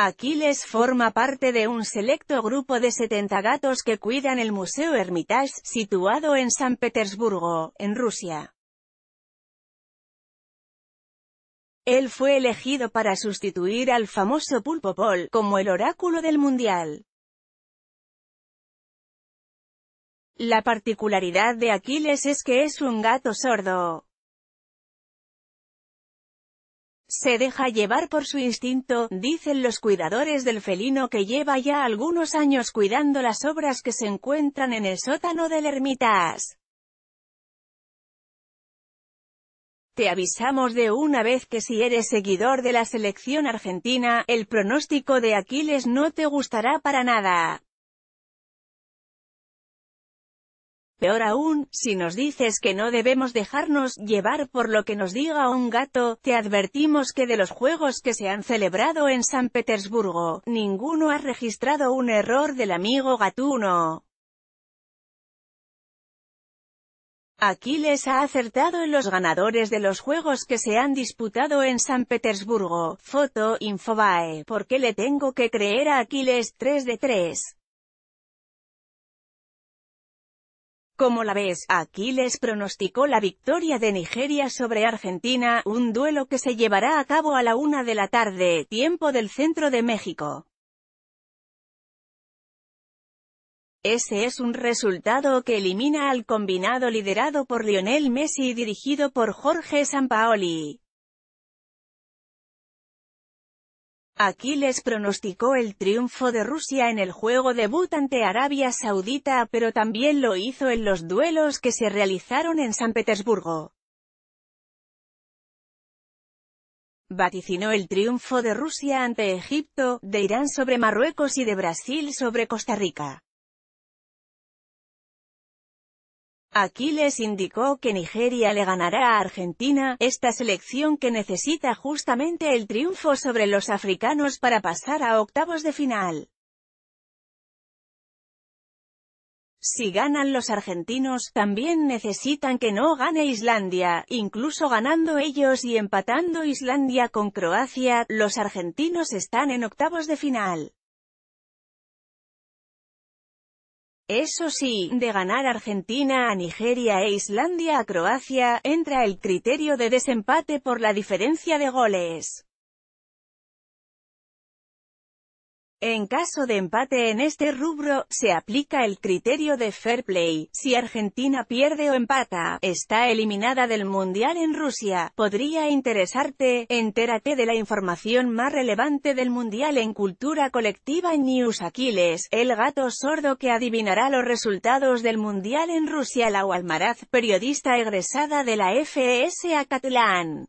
Aquiles forma parte de un selecto grupo de 70 gatos que cuidan el Museo Hermitage, situado en San Petersburgo, en Rusia. Él fue elegido para sustituir al famoso Pulpo Paul, como el oráculo del Mundial. La particularidad de Aquiles es que es un gato sordo. Se deja llevar por su instinto, dicen los cuidadores del felino que lleva ya algunos años cuidando las obras que se encuentran en el sótano del ermitas. Te avisamos de una vez que si eres seguidor de la selección argentina, el pronóstico de Aquiles no te gustará para nada. Peor aún, si nos dices que no debemos dejarnos llevar por lo que nos diga un gato, te advertimos que de los juegos que se han celebrado en San Petersburgo, ninguno ha registrado un error del amigo gatuno. Aquiles ha acertado en los ganadores de los juegos que se han disputado en San Petersburgo. Foto, Infobae. ¿Por qué le tengo que creer a Aquiles 3 de 3? Como la ves, aquí les pronosticó la victoria de Nigeria sobre Argentina, un duelo que se llevará a cabo a la una de la tarde, tiempo del centro de México. Ese es un resultado que elimina al combinado liderado por Lionel Messi y dirigido por Jorge Sampaoli. Aquiles pronosticó el triunfo de Rusia en el juego debut ante Arabia Saudita pero también lo hizo en los duelos que se realizaron en San Petersburgo. Vaticinó el triunfo de Rusia ante Egipto, de Irán sobre Marruecos y de Brasil sobre Costa Rica. Aquí les indicó que Nigeria le ganará a Argentina, esta selección que necesita justamente el triunfo sobre los africanos para pasar a octavos de final. Si ganan los argentinos, también necesitan que no gane Islandia, incluso ganando ellos y empatando Islandia con Croacia, los argentinos están en octavos de final. Eso sí, de ganar Argentina a Nigeria e Islandia a Croacia, entra el criterio de desempate por la diferencia de goles. En caso de empate en este rubro, se aplica el criterio de fair play. Si Argentina pierde o empata, está eliminada del Mundial en Rusia. Podría interesarte, entérate de la información más relevante del Mundial en Cultura Colectiva en News Aquiles, el gato sordo que adivinará los resultados del Mundial en Rusia la Almaraz, periodista egresada de la FES Acatlán.